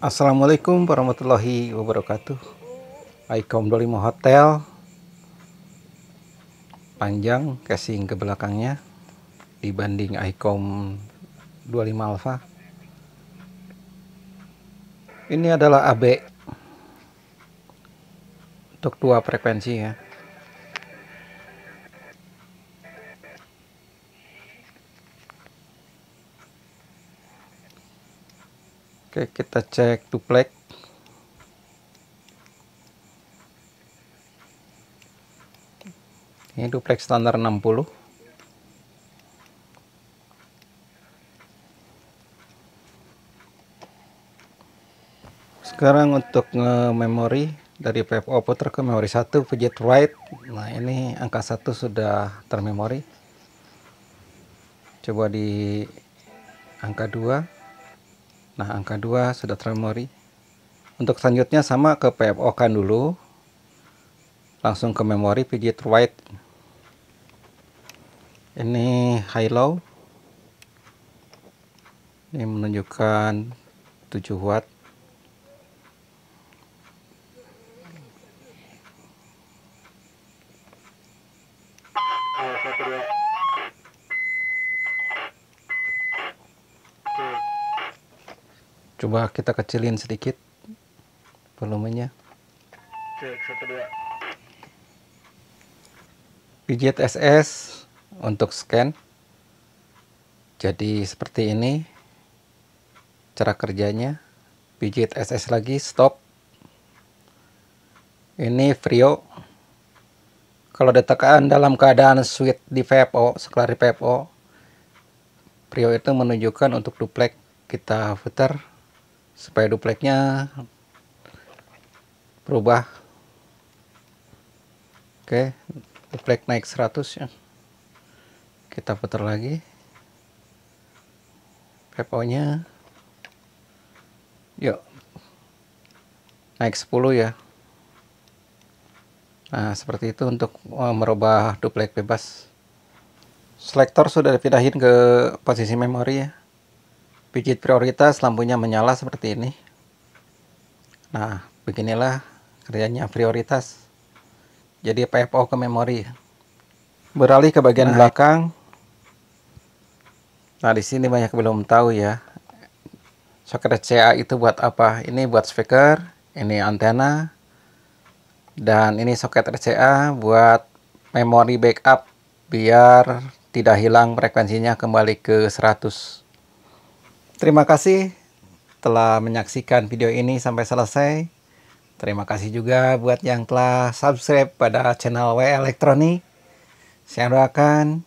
Assalamualaikum warahmatullahi wabarakatuh Icom 25 Hotel Panjang casing ke belakangnya Dibanding Icom 25 Alpha Ini adalah AB Untuk dua frekuensi ya Oke, kita cek duplex. Ini duplex standar 60. Sekarang untuk memori dari PFO puter ke memori 1 fidget right. Nah, ini angka 1 sudah termemori. Coba di angka 2 Nah, angka 2 sudah termori. Untuk selanjutnya sama ke PFO kan dulu. Langsung ke memori fidget white. Ini high low. Ini menunjukkan 7 watt. Eh, Thank coba kita kecilin sedikit volumenya pijit SS untuk scan jadi seperti ini cara kerjanya pijit SS lagi stop ini Frio kalau ditekan dalam keadaan switch di VPO, sekelar VPO Vrio itu menunjukkan untuk duplex kita putar supaya dupleknya berubah oke duplek naik 100 ya kita putar lagi PPO nya yuk naik 10 ya nah seperti itu untuk eh, merubah duplek bebas selektor sudah dipindahin ke posisi memori ya pijit prioritas lampunya menyala seperti ini nah beginilah kerjanya prioritas jadi PFO ke memori beralih ke bagian nah, belakang nah di sini banyak belum tahu ya soket CA itu buat apa ini buat speaker ini antena dan ini soket RCA buat memori backup biar tidak hilang frekuensinya kembali ke 100 Terima kasih telah menyaksikan video ini sampai selesai. Terima kasih juga buat yang telah subscribe pada channel W Elektronik. Saya doakan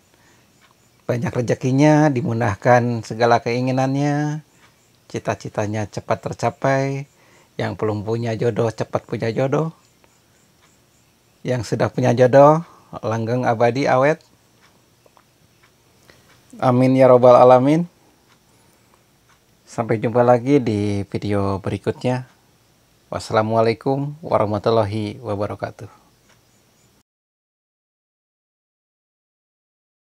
banyak rezekinya, dimudahkan segala keinginannya, cita-citanya cepat tercapai, yang belum punya jodoh cepat punya jodoh, yang sudah punya jodoh langgeng abadi awet. Amin ya robbal alamin. Sampai jumpa lagi di video berikutnya. Wassalamualaikum warahmatullahi wabarakatuh.